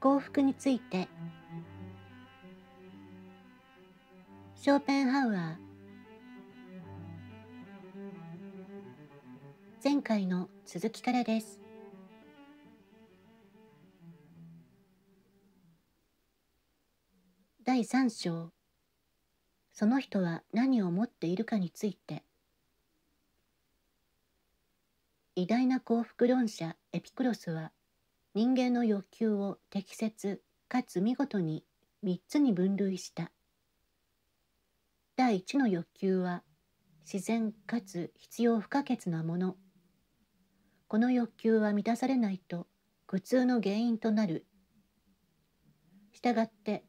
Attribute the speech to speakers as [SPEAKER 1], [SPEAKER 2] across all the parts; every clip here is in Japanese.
[SPEAKER 1] 幸福についてショーペンハウアー前回の続きからです第3章その人は何を持っているかについて偉大な幸福論者エピクロスは人間の欲求を適切かつ見事に3つに分類した第1の欲求は自然かつ必要不可欠なものこの欲求は満たされないと苦痛の原因となるしたがって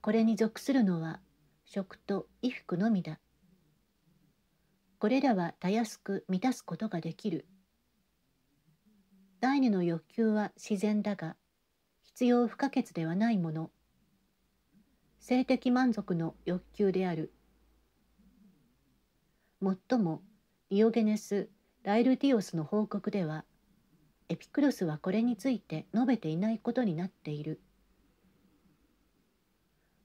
[SPEAKER 1] これに属するのは食と衣服のみだこれらはたやすく満たすことができる第二の欲求は自然だが必要不可欠ではないもの性的満足の欲求であるもっともディオゲネス・ライルディオスの報告ではエピクロスはこれについて述べていないことになっている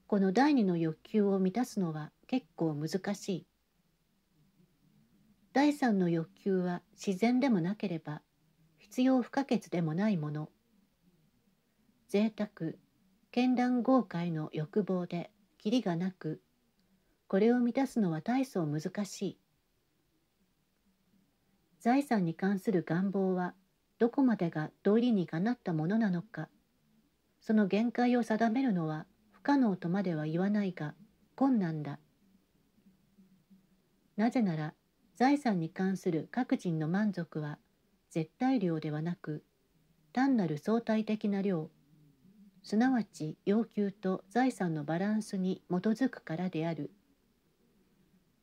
[SPEAKER 1] この第二の欲求を満たすのは結構難しい第三の欲求は自然でもなければ必要不可欠でもないもの贅沢絢爛豪快の欲望できりがなくこれを満たすのは大層難しい財産に関する願望はどこまでが道理にかなったものなのかその限界を定めるのは不可能とまでは言わないが困難だなぜなら財産に関する各人の満足は絶対量ではなく単なる相対的な量すなわち要求と財産のバランスに基づくからである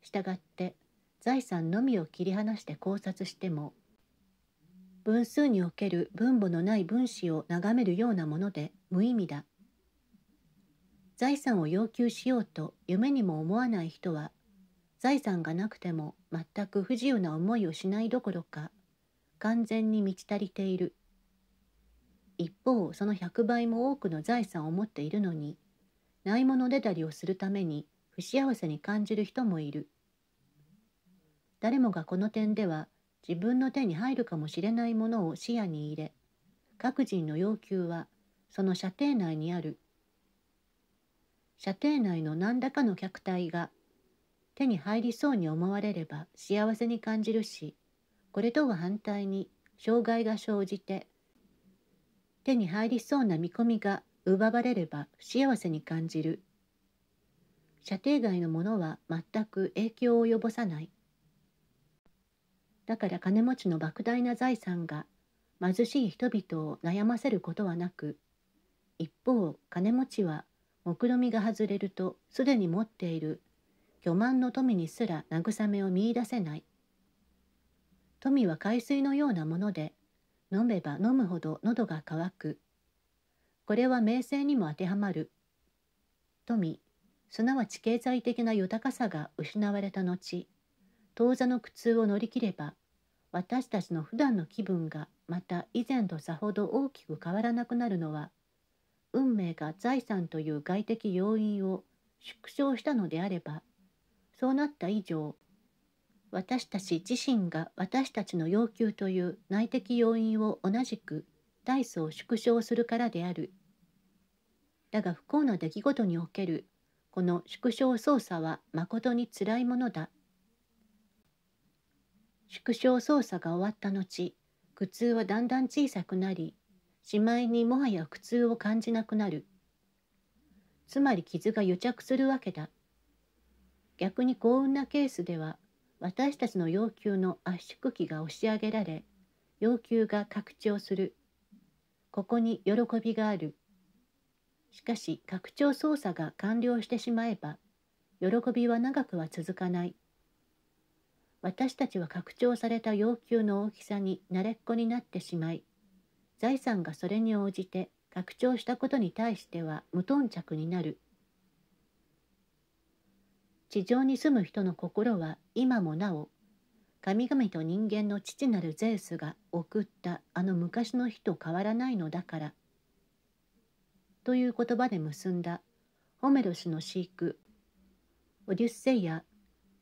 [SPEAKER 1] したがって財産のみを切り離して考察しても分数における分母のない分子を眺めるようなもので無意味だ財産を要求しようと夢にも思わない人は財産がなくても全く不自由な思いをしないどころか完全に満ち足りている一方その100倍も多くの財産を持っているのにないものねだりをするために不幸せに感じる人もいる誰もがこの点では自分の手に入るかもしれないものを視野に入れ各人の要求はその射程内にある射程内の何らかの客体が手に入りそうに思われれば幸せに感じるしこれとは反対に障害が生じて手に入りそうな見込みが奪われれば不幸せに感じる射程外のものは全く影響を及ぼさないだから金持ちの莫大な財産が貧しい人々を悩ませることはなく一方金持ちは目論みが外れるとすでに持っている巨万の富にすら慰めを見いだせない富は海水のようなもので飲めば飲むほど喉が渇くこれは名声にも当てはまる富すなわち経済的な豊かさが失われた後当座の苦痛を乗り切れば私たちの普段の気分がまた以前とさほど大きく変わらなくなるのは運命が財産という外的要因を縮小したのであればそうなった以上私たち自身が私たちの要求という内的要因を同じく大層縮小するからである。だが不幸な出来事におけるこの縮小操作は誠につらいものだ。縮小操作が終わった後、苦痛はだんだん小さくなり、しまいにもはや苦痛を感じなくなる。つまり傷が癒着するわけだ。逆に幸運なケースでは私たちの要求の圧縮機が押し上げられ要求が拡張するここに喜びがあるしかし拡張操作が完了してしまえば喜びは長くは続かない私たちは拡張された要求の大きさに慣れっこになってしまい財産がそれに応じて拡張したことに対しては無頓着になる地上に住む人の心は今もなお神々と人間の父なるゼウスが送ったあの昔の日と変わらないのだから」という言葉で結んだホメロ氏の飼育「オデュッセイア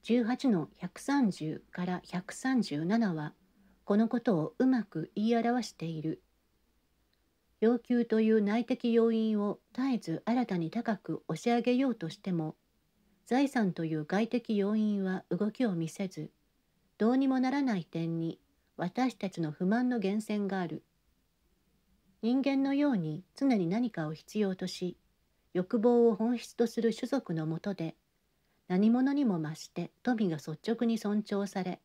[SPEAKER 1] 18の130から137はこのことをうまく言い表している。要求という内的要因を絶えず新たに高く押し上げようとしても財産という外的要因は動きを見せずどうにもならない点に私たちの不満の源泉がある人間のように常に何かを必要とし欲望を本質とする種族のもとで何者にも増して富が率直に尊重され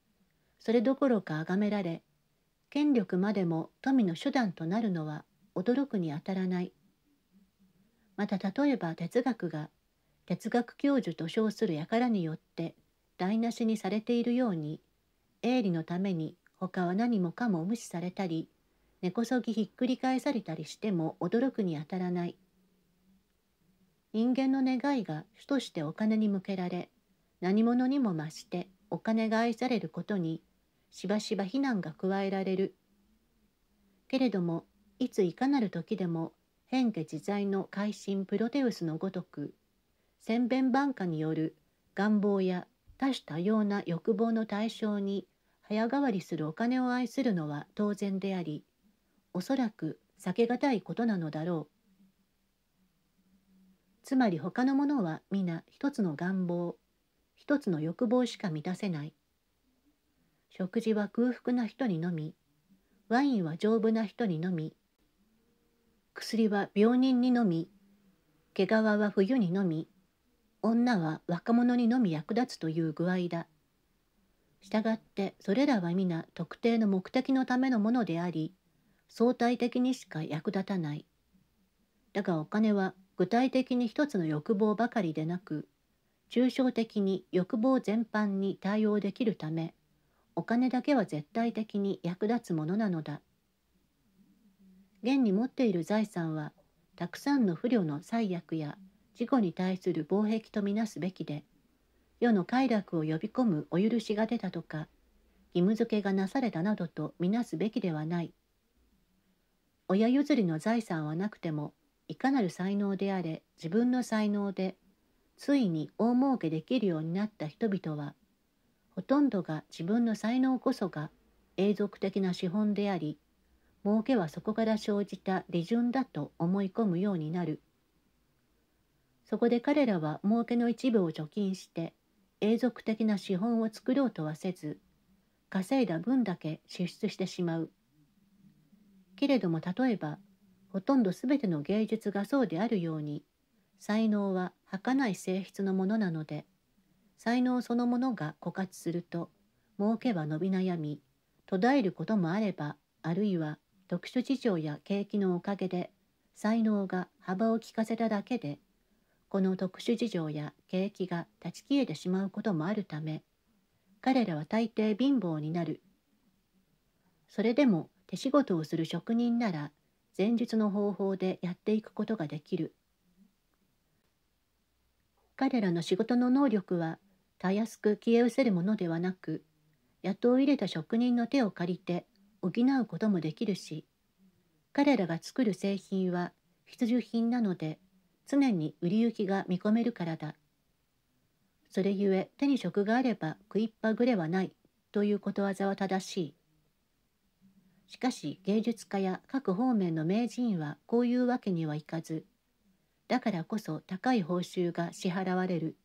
[SPEAKER 1] それどころか崇められ権力までも富の手段となるのは驚くにあたらないまた例えば哲学が哲学教授と称する輩によって台無しにされているように営利のために他は何もかも無視されたり根こそぎひっくり返されたりしても驚くにあたらない人間の願いが主としてお金に向けられ何者にも増してお金が愛されることにしばしば非難が加えられるけれどもいついかなる時でも変化自在の改心プロテウスのごとく千弁万化による願望や多種多様な欲望の対象に早変わりするお金を愛するのは当然でありおそらく避けがたいことなのだろうつまり他のものは皆一つの願望一つの欲望しか満たせない食事は空腹な人にのみワインは丈夫な人にのみ薬は病人にのみ毛皮は冬にのみ女は若者にのみ役立つという具合だ。したがってそれらは皆特定の目的のためのものであり相対的にしか役立たない。だがお金は具体的に一つの欲望ばかりでなく抽象的に欲望全般に対応できるためお金だけは絶対的に役立つものなのだ。現に持っている財産はたくさんの不慮の最悪や自己に対する防壁とみなすべきで世の快楽を呼び込むお許しが出たとか義務付けがなされたなどとみなすべきではない親譲りの財産はなくてもいかなる才能であれ自分の才能でついに大儲けできるようになった人々はほとんどが自分の才能こそが永続的な資本であり儲けはそこから生じた利潤だと思い込むようになるそこで彼らは儲けの一部を貯金して永続的な資本を作ろうとはせず稼いだ分だけ支出してしまうけれども例えばほとんど全ての芸術がそうであるように才能は儚い性質のものなので才能そのものが枯渇すると儲けは伸び悩み途絶えることもあればあるいは特殊事情や景気のおかげで才能が幅を利かせただけでこの特殊事情や景気が断ち切れてしまうこともあるため彼らは大抵貧乏になるそれでも手仕事をする職人なら前述の方法でやっていくことができる彼らの仕事の能力はたやすく消え失せるものではなく雇い入れた職人の手を借りて補うこともできるし彼らが作る製品は必需品なので常に売り行きが見込めるからだ。それゆえ手に職があれば食いっぱぐれはないということわざは正しい。しかし芸術家や各方面の名人はこういうわけにはいかず、だからこそ高い報酬が支払われる。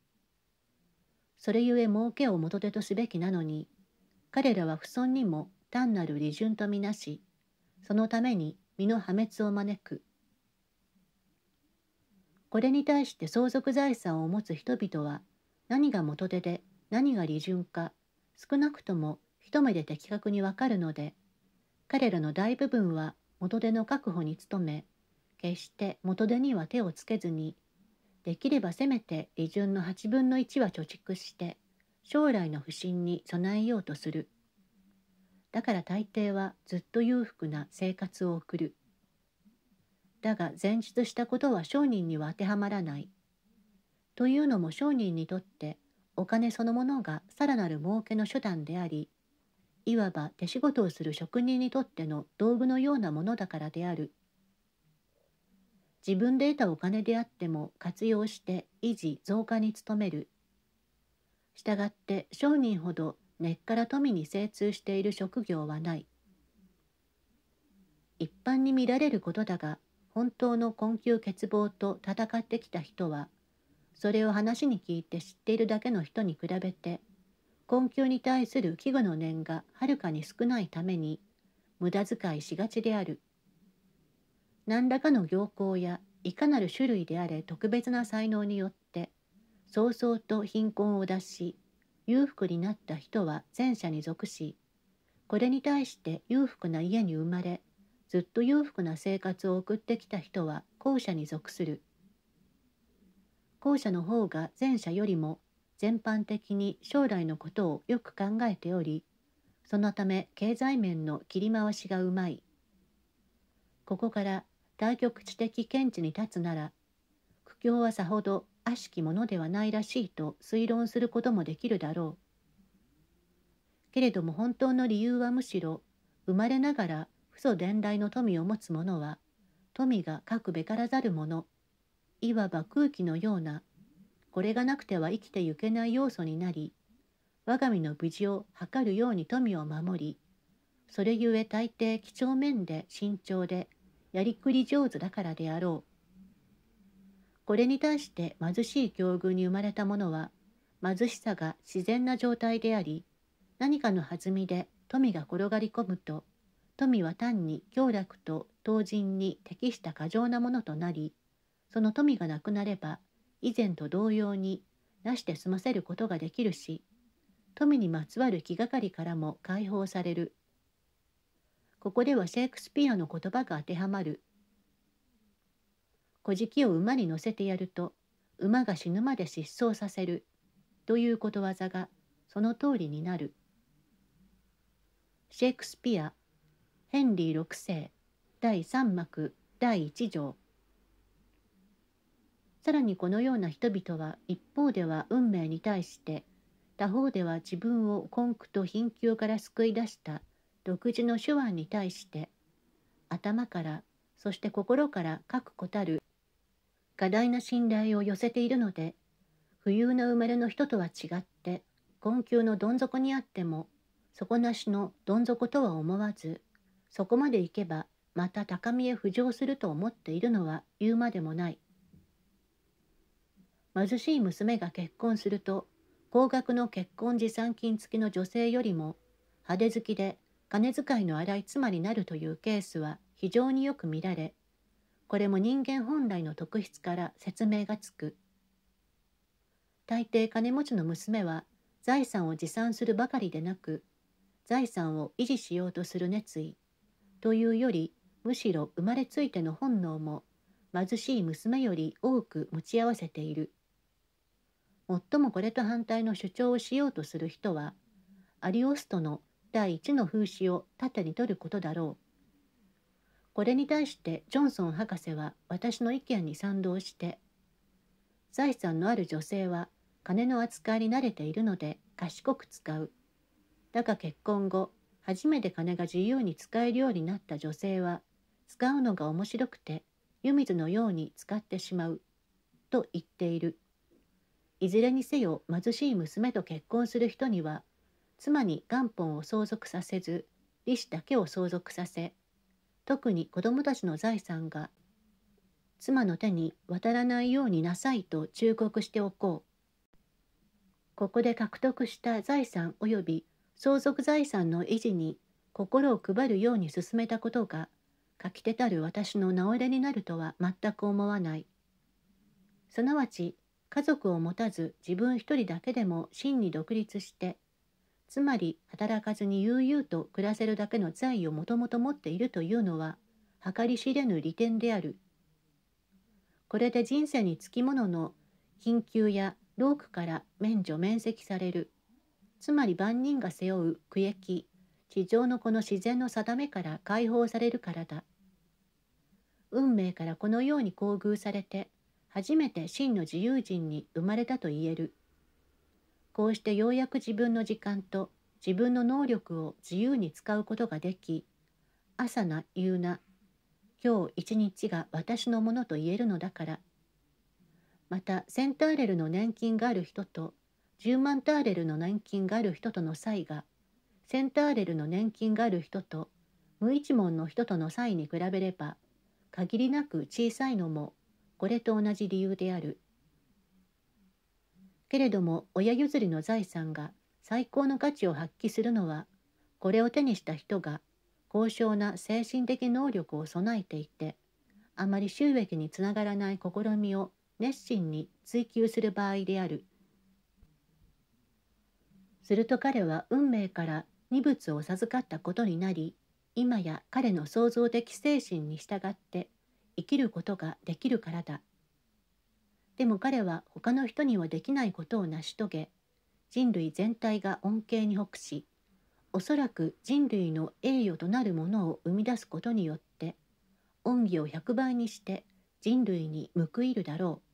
[SPEAKER 1] それゆえ儲けを元手とすべきなのに、彼らは不損にも単なる利潤とみなし、そのために身の破滅を招く。これに対して相続財産を持つ人々は何が元手で何が利潤か少なくとも一目で的確にわかるので彼らの大部分は元手の確保に努め決して元手には手をつけずにできればせめて利潤の8分の1は貯蓄して将来の不振に備えようとするだから大抵はずっと裕福な生活を送るだが前述したことは商人には当てはまらない。というのも商人にとってお金そのものがさらなる儲けの手段でありいわば手仕事をする職人にとっての道具のようなものだからである自分で得たお金であっても活用して維持増加に努めるしたがって商人ほど根っから富に精通している職業はない一般に見られることだが本当の困窮欠乏と戦ってきた人はそれを話に聞いて知っているだけの人に比べて困窮に対する危惧の念がはるかに少ないために無駄遣いしがちである何らかの行幸やいかなる種類であれ特別な才能によって早々と貧困を脱し裕福になった人は前者に属しこれに対して裕福な家に生まれずっと裕福な生活を送ってきた人は後者に属する。後者の方が前者よりも全般的に将来のことをよく考えており、そのため経済面の切り回しがうまい。ここから大局地的見地に立つなら、苦境はさほど悪しきものではないらしいと推論することもできるだろう。けれども本当の理由はむしろ生まれながら祖伝来の富を持つ者は富が書くべからざる者いわば空気のようなこれがなくては生きてゆけない要素になり我が身の無事を図るように富を守りそれゆえ大抵几帳面で慎重でやりくり上手だからであろうこれに対して貧しい境遇に生まれた者は貧しさが自然な状態であり何かの弾みで富が転がり込むと富は単に享楽と当人に適した過剰なものとなりその富がなくなれば以前と同様になして済ませることができるし富にまつわる気がかりからも解放されるここではシェイクスピアの言葉が当てはまる「小じを馬に乗せてやると馬が死ぬまで失踪させる」ということわざがその通りになるシェイクスピアヘンリー6世第3幕第1条さらにこのような人々は一方では運命に対して他方では自分を根苦と貧窮から救い出した独自の手腕に対して頭からそして心から確固たる過大な信頼を寄せているので富遊な生まれの人とは違って困窮のどん底にあっても底なしのどん底とは思わずそこまで行けばまた高みへ浮上すると思っているのは言うまでもない貧しい娘が結婚すると高額の結婚持参金付きの女性よりも派手好きで金遣いの荒い妻になるというケースは非常によく見られこれも人間本来の特質から説明がつく大抵金持ちの娘は財産を持参するばかりでなく財産を維持しようとする熱意というよりむしろ生まれついての本能も貧しい娘より多く持ち合わせている。もっともこれと反対の主張をしようとする人はアリオストの第一の風刺を盾に取ることだろう。これに対してジョンソン博士は私の意見に賛同して財産のある女性は金の扱いに慣れているので賢く使う。だが結婚後初めて金が自由に使えるようになった女性は使うのが面白くて湯水のように使ってしまうと言っているいずれにせよ貧しい娘と結婚する人には妻に元本を相続させず利子だけを相続させ特に子供たちの財産が妻の手に渡らないようになさいと忠告しておこうここで獲得した財産及び相続財産の維持に心を配るように進めたことが書き手たる私の名折れになるとは全く思わない。すなわち家族を持たず自分一人だけでも真に独立してつまり働かずに悠々と暮らせるだけの財をもともと持っているというのは計り知れぬ利点である。これで人生につきものの緊急や労苦から免除免責されるつまり万人が背負う苦役地上のこの自然の定めから解放されるからだ運命からこのように厚遇されて初めて真の自由人に生まれたと言えるこうしてようやく自分の時間と自分の能力を自由に使うことができ朝な夕な今日一日が私のものと言えるのだからまたセンターレルの年金がある人と10万ターレルの年金がある人との異が1000ターレルの年金がある人と無一文の人との異に比べれば限りなく小さいのもこれと同じ理由である。けれども親譲りの財産が最高の価値を発揮するのはこれを手にした人が高尚な精神的能力を備えていてあまり収益につながらない試みを熱心に追求する場合である。すると彼は運命から二物を授かったことになり今や彼の創造的精神に従って生きることができるからだでも彼は他の人にはできないことを成し遂げ人類全体が恩恵に北しおそらく人類の栄誉となるものを生み出すことによって恩義を100倍にして人類に報いるだろう